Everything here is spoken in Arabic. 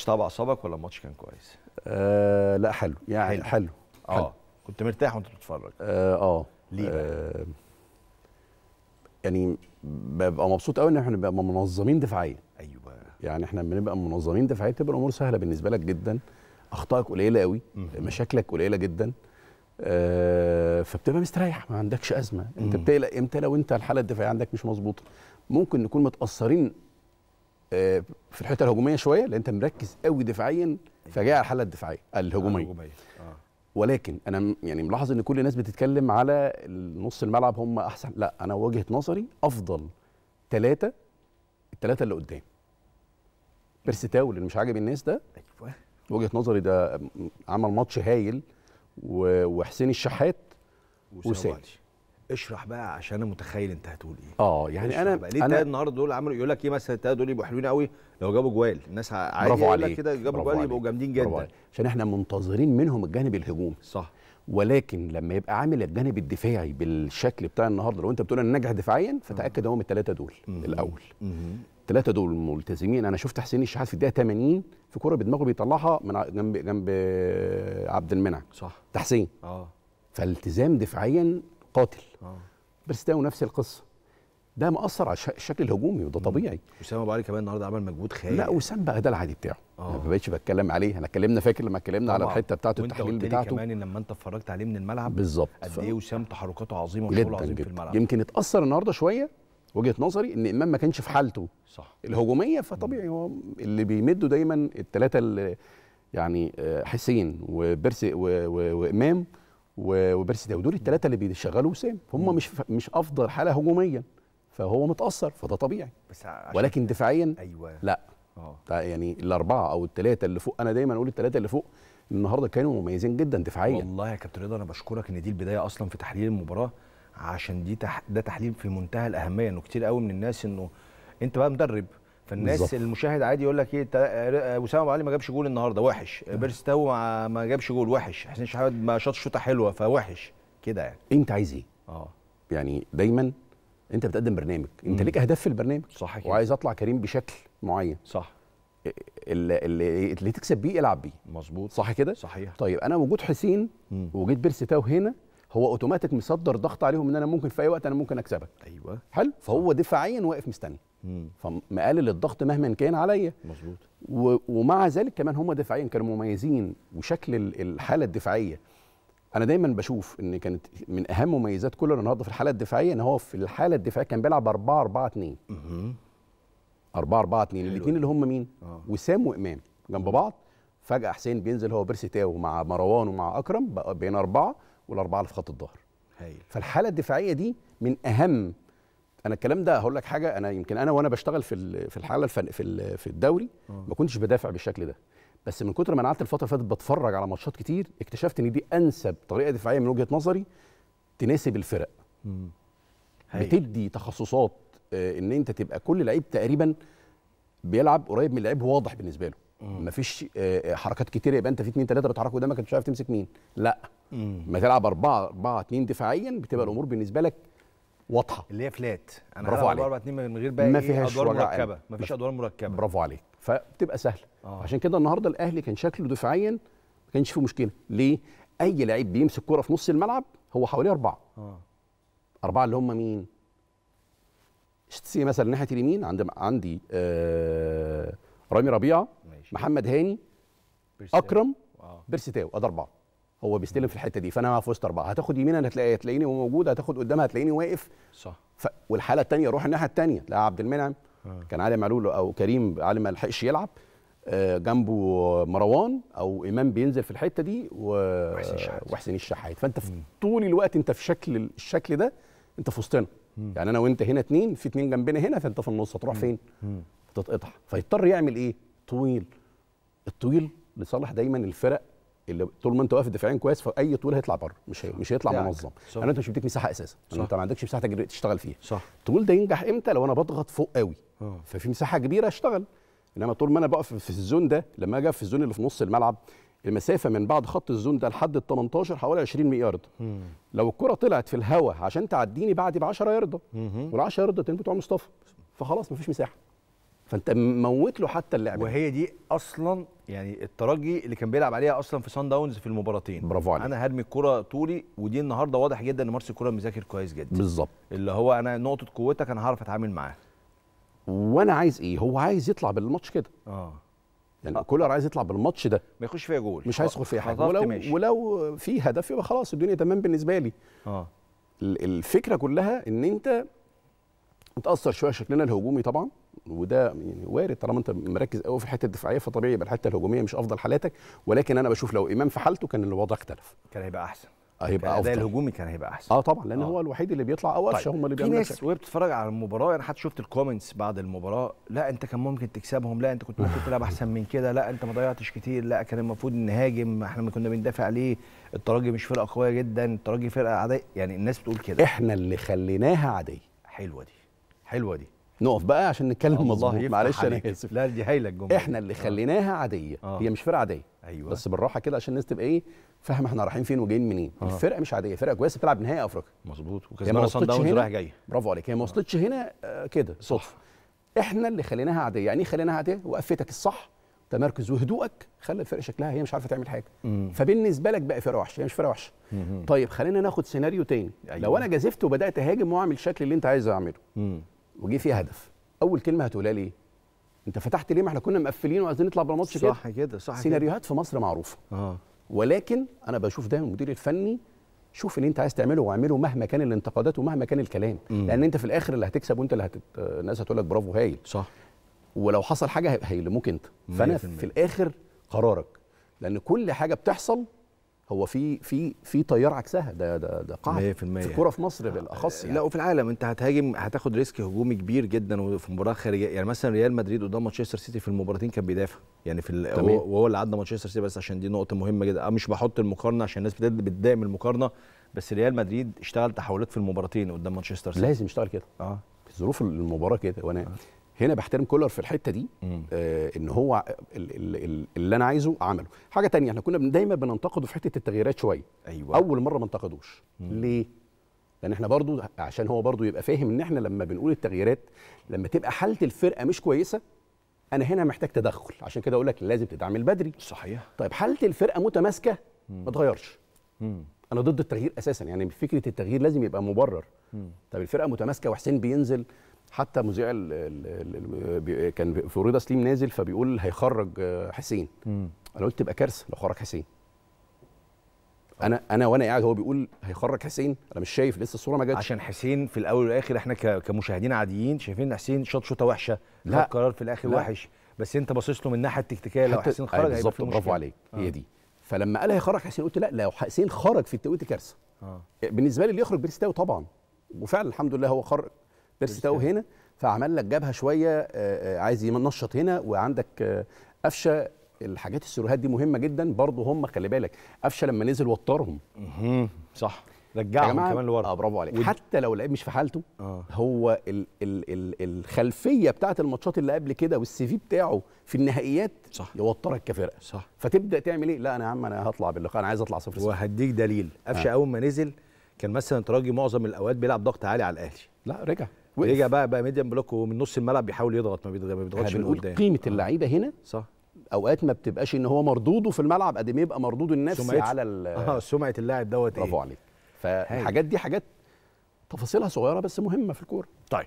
مش اعصابك ولا الماتش كان كويس؟ آه لا حلو يعني حلو, حلو. اه كنت مرتاح وانت بتتفرج اه اه ليه آه يعني ببقى مبسوط قوي ان احنا بنبقى منظمين دفاعيا ايوه يعني احنا بنبقى منظمين دفاعيا تبقى الامور سهله بالنسبه لك جدا اخطائك قليله قوي مشاكلك قليله جدا آه فبتبقى مستريح ما عندكش ازمه انت بتقلق امتى لو انت الحاله الدفاعيه عندك مش مظبوطه ممكن نكون متاثرين آه، في الحته الهجوميه شويه لان انت مركز قوي دفاعيا فجاء على الحاله الدفاعيه الهجوميه آه. ولكن انا يعني ملاحظ ان كل الناس بتتكلم على نص الملعب هم احسن لا انا وجهه نظري افضل ثلاثه الثلاثه اللي قدام بيرستاو اللي مش عاجب الناس ده أيوة. وجهه نظري ده عمل ماتش هايل وحسين الشحات وسام اشرح بقى عشان انا متخيل انت هتقول ايه اه يعني انا بقى. ليه التلاته النهارده دول عملوا يقول لك ايه مثلا التلاته دول يبقوا حلوين قوي لو جابوا جوال الناس عادي يقول لك كده جابوا جوال يبقوا جامدين جدا عشان احنا منتظرين منهم الجانب الهجومي صح ولكن لما يبقى عامل الجانب الدفاعي بالشكل بتاع النهارده لو انت بتقول انا ناجح دفاعيا فتاكد هو من الثلاثه دول مم. الاول الثلاثه دول ملتزمين انا شفت حسين الشحات في الدقيقه 80 في كوره بدماغه بيطلعها من جنب جنب عبد المنعم صح تحسين اه فالتزام دفاعيا قاتل آه. ده نفس القصه ده مأثر على الشكل الهجومي وده طبيعي وسام ابو علي كمان النهارده عمل مجهود خيالي لا وسام بقى ده العادي بتاعه آه. ما بقتش بتكلم عليه انا اتكلمنا فاكر لما اتكلمنا على الحته بتاعته التحليل بتاعته كمان لما انت اتفرجت عليه من الملعب بالظبط قد ايه وسام تحركاته عظيمه وشغله عظيم في الملعب يمكن اتاثر النهارده شويه وجهه نظري ان امام ما كانش في حالته صح الهجوميه فطبيعي هو اللي بيمدوا دايما الثلاثه يعني آه، حسين وبرسي وامام وبرسي تاو دول الثلاثه اللي بيشغلوا وسام هم مش مش افضل حاله هجوميا فهو متاثر فده طبيعي بس ولكن دفاعيا ايوه لا آه. يعني الاربعه او الثلاثه اللي فوق انا دايما اقول الثلاثه اللي فوق النهارده كانوا مميزين جدا دفاعيا والله يا كابتن رضا انا بشكرك ان دي البدايه اصلا في تحليل المباراه عشان دي تح... ده تحليل في منتهى الاهميه انه كتير قوي من الناس انه انت بقى مدرب فالناس بالزبط. المشاهد عادي يقول لك ايه آه، وسام ابو علي ما جابش جول النهارده وحش بيرستاو ما جابش جول وحش حسين شحات ما شاطش شوطه حلوه فوحش كده يعني انت عايز ايه اه يعني دايما انت بتقدم برنامج انت ليك اهداف في البرنامج صح كده. وعايز اطلع كريم بشكل معين صح اللي, اللي تكسب بيه العب بيه مظبوط صح كده صحيح طيب انا وجود حسين ووجود بيرستاو هنا هو اوتوماتيك مصدر ضغط عليهم ان انا ممكن في اي وقت انا ممكن اكسبك ايوه حلو فهو دفاعيا واقف مستني فمقلل الضغط مهما كان عليا مظبوط ومع ذلك كمان هم دفاعيا كانوا مميزين وشكل الحاله الدفاعيه انا دايما بشوف ان كانت من اهم مميزات كولر النهارده في الحاله الدفاعيه ان هو في الحاله الدفاعيه كان بيلعب 4 4 2 4 4 2 الاثنين اللي هم مين آه. وسام وامام جنب بعض فجاه حسين بينزل هو بيرسي تاو مع مروان ومع اكرم بقينا اربعه والاربعه اللي في خط الظهر هايل فالحاله الدفاعيه دي من اهم انا الكلام ده هقول لك حاجه انا يمكن انا وانا بشتغل في في الحاله الفن في في الدوري آه. ما كنتش بدافع بالشكل ده بس من كتر ما انا قعدت الفتره اللي فاتت بتفرج على ماتشات كتير اكتشفت ان دي انسب طريقه دفاعيه من وجهه نظري تناسب الفرق بتدي تخصصات آه، ان انت تبقى كل لعيب تقريبا بيلعب قريب من اللعيب واضح بالنسبه له آه. ما مفيش حركات كتير يبقى انت في اتنين تلاته بيتحركوا ده ما مش عارف تمسك مين لا ما تلعب اربعه اربعه اتنين دفاعيا بتبقى الامور بالنسبه لك واضحه اللي هي فلات انا برافو عليك 4 2 من غير بقى ما إيه، فيهاش ادوار مركبه ما فيش ادوار مركبه برافو عليك فبتبقى سهله آه. عشان كده النهارده الاهلي كان شكله دفاعيا ما كانش فيه مشكله ليه اي لعيب بيمسك كوره في نص الملعب هو حواليه اربعه آه. اربعه اللي هم مين سي مثلا ناحيه اليمين عندي عندي آه رامي ربيعه محمد هاني بيرسيو. اكرم آه. بيرسيتاو ادي اربعه هو بيستلم في الحته دي فانا في وسط اربعه هتاخد يمينا هتلاقي هتلاقيني موجود هتاخد قدامها هتلاقيني واقف صح ف... والحاله الثانيه روح الناحيه الثانيه لا عبد المنعم آه. كان علي معلول او كريم علي ما لحقش يلعب آه جنبه مروان او امام بينزل في الحته دي و... وحسين الشحات فانت في طول الوقت انت في شكل الشكل ده انت في وسطنا يعني انا وانت هنا اتنين في اتنين جنبنا هنا فانت في النص هتروح فين؟ تتقطع فيضطر يعمل ايه؟ طويل الطويل لصالح دايما الفرق اللي طول ما انت واقف دفاعيا كويس فاي طول هيطلع بره مش هي... مش هيطلع يعني منظم صح. انا يعني انت مش بيديك مساحه اساسا يعني انت ما عندكش مساحه تشتغل فيها صح الطول ده ينجح امتى لو انا بضغط فوق قوي أوه. ففي مساحه كبيره اشتغل انما طول ما انا بقف في الزون ده لما اجي في الزون اللي في نص الملعب المسافه من بعد خط الزون ده لحد ال 18 حوالي 20 يارد لو الكره طلعت في الهواء عشان تعديني بعدي ب 10 يارد وال 10 يارد تنبت على مصطفى فخلاص مفيش مساحه فانت موت له حتى اللعبه وهي دي اصلا يعني الترجي اللي كان بيلعب عليها اصلا في سان داونز في المباراتين برافو عليك انا هرمي الكره طولي ودي النهارده واضح جدا ان مارسيل الكره مذاكر كويس جدا بالظبط اللي هو انا نقطه قوتك انا هعرف اتعامل معاها وانا عايز ايه هو عايز يطلع بالماتش كده اه يعني آه. كولر عايز يطلع بالماتش ده ما يخش فيها جول مش يخش فيها حاجه ولو ماشي. ولو في هدف يبقى خلاص الدنيا تمام بالنسبه لي اه الفكره كلها ان انت متاثر شويه شكلنا الهجومي طبعا وده يعني وارد طالما انت مركز قوي في الحته الدفاعيه فطبيعي يبقى الحته الهجوميه مش افضل حالاتك ولكن انا بشوف لو امام في حالته كان الوضع اختلف كان هيبقى احسن آه، هيبقى افضل الهجومي كان هيبقى احسن اه طبعا لان آه. هو الوحيد اللي بيطلع او طيب. هم اللي بيعملوا في ناس وهي بتتفرج على المباراه انا حتى شفت الكومنتس بعد المباراه لا انت كان ممكن تكسبهم لا انت كنت ممكن تلعب احسن من كده لا انت ما ضيعتش كتير لا كان المفروض نهاجم احنا ما كنا بندافع ليه الترجي مش فرقه قويه جدا الترجي فرقه عاديه يعني الناس بتقول كده احنا اللي خليناها عاديه حلوه دي حلوه دي نقف بقى عشان نتكلم آه، مظبوط معلش انا اسف لا دي هايله الجمله احنا اللي آه. خليناها عاديه آه. هي مش فرقه عاديه ايوه بس بالراحه كده عشان الناس تبقى ايه فاهمه احنا رايحين فين وجايين منين آه. الفرقه مش عاديه فرقه كويسه بتلعب نهائي افريقيا مظبوط وكسبان صن داونز رايح جاي برافو عليك هي ما آه. وصلتش هنا كده صدفه احنا اللي خليناها عاديه يعني ايه خليناها عاديه وقفتك الصح تمركز وهدوءك خلى الفرقه شكلها هي مش عارفه تعمل حاجه مم. فبالنسبه لك بقى فرقه وحشه هي مش فرقه وحشه طيب خلينا ناخد سيناريو تاني أيوة. لو انا جازفت وبدات اهاجم واعمل الشكل اللي انت عايزه اعمله مم. وجي فيها هدف اول كلمه هتقولها لي إيه؟ انت فتحت ليه ما احنا كنا مقفلين وعايزين نطلع بالماتش كده صح كده صح سيناريوهات كده. في مصر معروفه اه ولكن انا بشوف دايما المدير الفني شوف اللي انت عايز تعمله واعمله مهما كان الانتقادات ومهما كان الكلام م. لان انت في الاخر اللي هتكسب وانت اللي هتت... الناس هتقول لك برافو هايل صح ولو حصل حاجه هيلموك انت فانا في الاخر قرارك لان كل حاجه بتحصل هو في في في تيار عكسها ده ده ده قاعده في الكوره في مصر بالاخص يعني. لا وفي العالم انت هتهاجم هتاخد ريسك هجومي كبير جدا وفي مباراه خارجيه يعني مثلا ريال مدريد قدام مانشستر سيتي في المباراتين كان بيدافع يعني في وهو اللي عدى مانشستر سيتي بس عشان دي نقطه مهمه جدا مش بحط المقارنه عشان الناس بتضايق من المقارنه بس ريال مدريد اشتغل تحولات في المباراتين قدام مانشستر سيتي لازم يشتغل كده اه ظروف المباراه كده وانا آه. هنا بحترم كولر في الحته دي آه ان هو اللي انا عايزه عمله حاجه تانية احنا كنا دايما بننتقده في حته التغييرات شويه أيوة. اول مره ما انتقدوش ليه لان احنا برضو عشان هو برضو يبقى فاهم ان احنا لما بنقول التغييرات لما تبقى حاله الفرقه مش كويسه انا هنا محتاج تدخل عشان كده اقول لك لازم تتعامل بدري صحيح طيب حاله الفرقه متماسكه ما تغيرش انا ضد التغيير اساسا يعني فكره التغيير لازم يبقى مبرر طب الفرقه متماسكه وحسين بينزل حتى مذيع كان فلوريدا سليم نازل فبيقول هيخرج آه، حسين انا قلت تبقى كارثه لو خرج حسين انا انا وانا قاعد هو بيقول هيخرج حسين انا مش شايف لسه الصوره ما جاتش عشان حسين في الاول والاخر احنا كمشاهدين عاديين شايفين حسين شاط شوطه وحشه لا قرار في الاخر لا. وحش بس انت باصص له من الناحيه التكتيكيه لو حسين خرج هيبقى بالظبط برافو عليك آه. هي دي فلما قال هيخرج حسين قلت لا لو حسين خرج في التوقيت كارثه آه. بالنسبه لي اللي يخرج بيرستاوي طبعا وفعلا الحمد لله هو خرج بيرستاو هنا فعمل لك جبهه شويه آه، آه، عايز ينشط هنا وعندك آه، قفشه الحاجات السيروهات دي مهمه جدا برضه هم خلي بالك قفشه لما نزل وترهم صح رجعهم كمان لورا اه برافو عليك ود... حتى لو لعيب مش في حالته آه. هو ال ال ال الخلفيه بتاعه الماتشات اللي قبل كده والسي في بتاعه في النهائيات صح يوترك كفرقه صح فتبدا تعمل ايه لا انا يا عم انا هطلع باللقاء انا عايز اطلع صفر صفر وهديك دليل قفشه آه. اول ما نزل كان مثلا تراجي معظم الاوقات بيلعب ضغط عالي على الاهلي لا رجع رجع بقى بقى ميديم بلوك ومن نص الملعب بيحاول يضغط ما بيضغطش من قدام قيمه آه. اللعيبه هنا صح اوقات ما بتبقاش ان هو مردوده في الملعب قد ما يبقى مردود النفسي سمعت على اه سمعه اللاعب دوت ايه برافو عليك فالحاجات دي حاجات تفاصيلها صغيره بس مهمه في الكوره طيب